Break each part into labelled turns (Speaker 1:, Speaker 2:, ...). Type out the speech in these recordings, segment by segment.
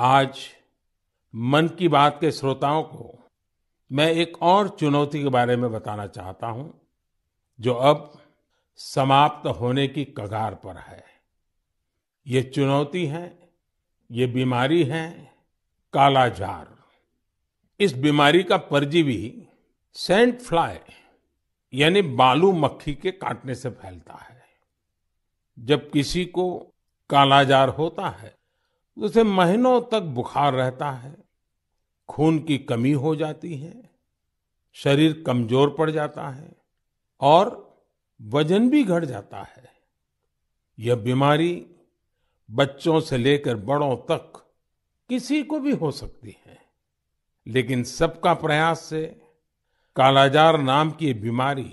Speaker 1: आज मन की बात के श्रोताओं को मैं एक और चुनौती के बारे में बताना चाहता हूं जो अब समाप्त होने की कगार पर है ये चुनौती है ये बीमारी है कालाजार इस बीमारी का परजीवी सेंट फ्लाई यानी बालू मक्खी के काटने से फैलता है जब किसी को कालाजार होता है उसे महीनों तक बुखार रहता है खून की कमी हो जाती है शरीर कमजोर पड़ जाता है और वजन भी घट जाता है यह बीमारी बच्चों से लेकर बड़ों तक किसी को भी हो सकती है लेकिन सबका प्रयास से कालाजार नाम की बीमारी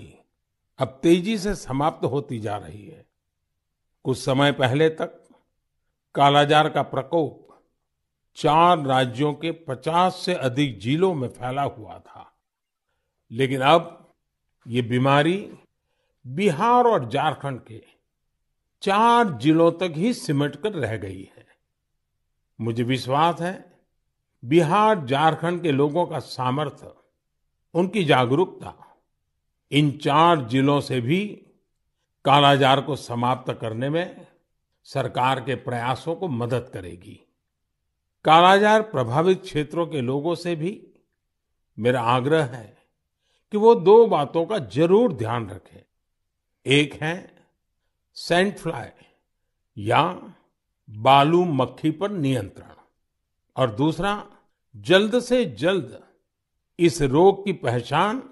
Speaker 1: अब तेजी से समाप्त होती जा रही है कुछ समय पहले तक कालाजार का प्रकोप चार राज्यों के 50 से अधिक जिलों में फैला हुआ था लेकिन अब ये बीमारी बिहार और झारखंड के चार जिलों तक ही सिमट कर रह गई है मुझे विश्वास है बिहार झारखंड के लोगों का सामर्थ्य उनकी जागरूकता इन चार जिलों से भी कालाजार को समाप्त करने में सरकार के प्रयासों को मदद करेगी कालाजार प्रभावित क्षेत्रों के लोगों से भी मेरा आग्रह है कि वो दो बातों का जरूर ध्यान रखें एक है सेंट फ्लाई या बालू मक्खी पर नियंत्रण और दूसरा जल्द से जल्द इस रोग की पहचान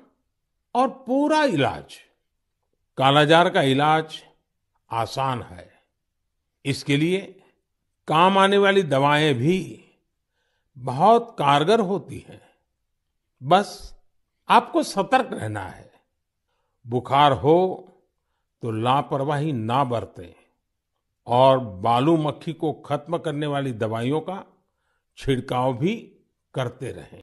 Speaker 1: और पूरा इलाज कालाजार का इलाज आसान है इसके लिए काम आने वाली दवाएं भी बहुत कारगर होती हैं बस आपको सतर्क रहना है बुखार हो तो लापरवाही ना बरतें और बालू मक्खी को खत्म करने वाली दवाइयों का छिड़काव भी करते रहें